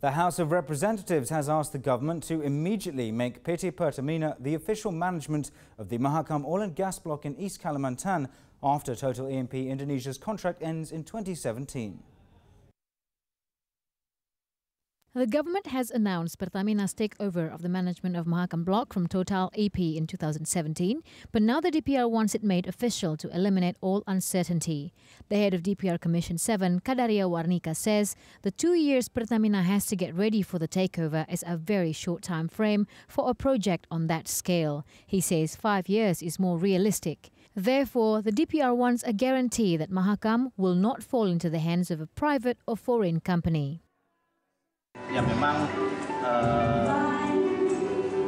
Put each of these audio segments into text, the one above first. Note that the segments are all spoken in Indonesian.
The House of Representatives has asked the government to immediately make Pete Pertamina the official management of the Mahakam oil and gas block in East Kalimantan after Total EMP Indonesia's contract ends in 2017. The government has announced Pertamina's takeover of the management of Mahakam Block from Total AP in 2017, but now the DPR wants it made official to eliminate all uncertainty. The head of DPR Commission 7, Kadaria Warnika, says the two years Pertamina has to get ready for the takeover is a very short time frame for a project on that scale. He says five years is more realistic. Therefore, the DPR wants a guarantee that Mahakam will not fall into the hands of a private or foreign company. ya memang eh,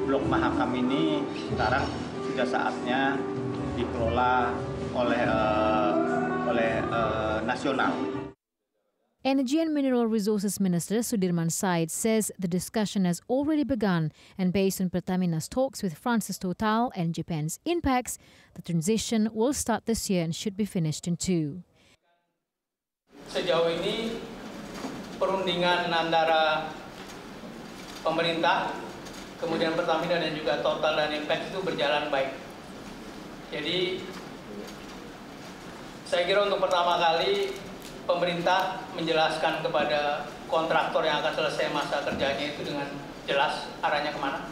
blok mahakam ini sekarang sudah saatnya dikelola oleh eh, oleh eh, nasional. Energy and Mineral Resources Minister Sudirman Said says the discussion has already begun and based on Pertamina's talks with Francis Total and Japan's impacts, the transition will start this year and should be finished in two. Sejauh ini perundingan antara pemerintah, kemudian Pertamina dan juga Total dan Impact itu berjalan baik. Jadi saya kira untuk pertama kali pemerintah menjelaskan kepada kontraktor yang akan selesai masa kerjanya itu dengan jelas arahnya kemana.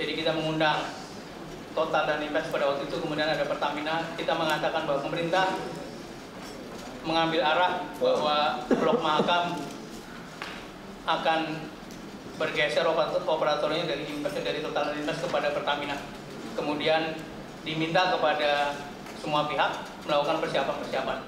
Jadi kita mengundang Total dan Impact pada waktu itu, kemudian ada Pertamina, kita mengatakan bahwa pemerintah mengambil arah bahwa Blok Mahakam akan bergeser operatornya dari investasi dari totalitas kepada Pertamina. Kemudian diminta kepada semua pihak melakukan persiapan-persiapan.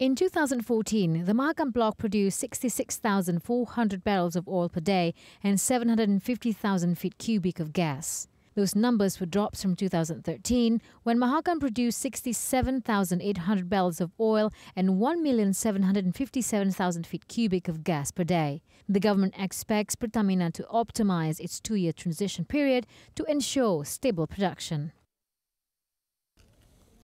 In 2014, the Markham block produced 66,400 barrels of oil per day and 750,000 feet cubic of gas. Those numbers were drops from 2013, when Mahakam produced 67,800 barrels of oil and 1,757,000 feet cubic of gas per day. The government expects Pertamina to optimize its two-year transition period to ensure stable production.